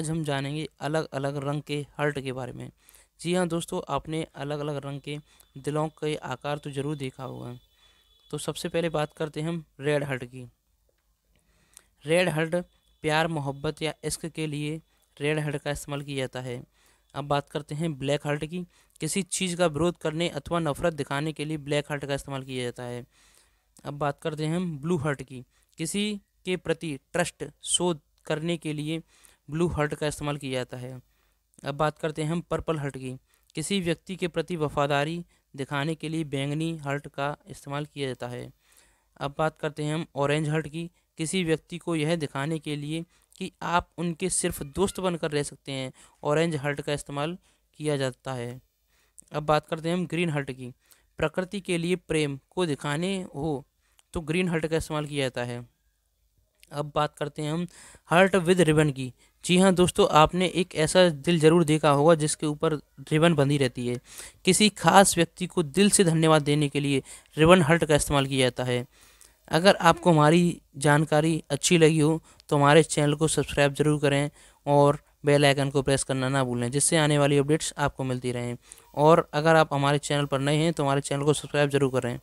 आज हम जानेंगे अलग अलग रंग के हर्ट के बारे में जी हाँ दोस्तों आपने अलग अलग रंग के दिलों के आकार तो ज़रूर देखा होगा तो सबसे पहले बात करते हैं हम रेड हर्ट की रेड हर्ट प्यार मोहब्बत या इश्क के लिए रेड हर्ट का इस्तेमाल किया जाता है अब बात करते हैं ब्लैक हर्ट की किसी चीज़ का विरोध करने अथवा नफरत दिखाने के लिए ब्लैक हर्ट का इस्तेमाल किया जाता है अब बात करते हैं हम ब्लू हर्ट की किसी के प्रति ट्रस्ट शोध करने के लिए ब्लू हर्ट का इस्तेमाल किया जाता है अब बात करते हैं हम पर्पल हर्ट की किसी व्यक्ति के प्रति वफादारी दिखाने के लिए बैंगनी हर्ट का इस्तेमाल किया जाता है अब बात करते हैं हम ऑरेंज हर्ट की किसी व्यक्ति को यह दिखाने के लिए कि आप उनके सिर्फ दोस्त बनकर रह सकते हैं ऑरेंज हर्ट का इस्तेमाल किया जाता है अब बात करते हैं हम ग्रीन हर्ट की प्रकृति के लिए प्रेम को दिखाने हो तो ग्रीन हर्ट का इस्तेमाल किया जाता है अब बात करते हैं हम हर्ट विद रिबन की जी हाँ दोस्तों आपने एक ऐसा दिल जरूर देखा होगा जिसके ऊपर रिबन बंधी रहती है किसी खास व्यक्ति को दिल से धन्यवाद देने के लिए रिबन हर्ट का इस्तेमाल किया जाता है अगर आपको हमारी जानकारी अच्छी लगी हो तो हमारे चैनल को सब्सक्राइब जरूर करें और बेल आइकन को प्रेस करना ना भूलें जिससे आने वाली अपडेट्स आपको मिलती रहें और अगर आप हमारे चैनल पर नए हैं तो हमारे चैनल को सब्सक्राइब जरूर करें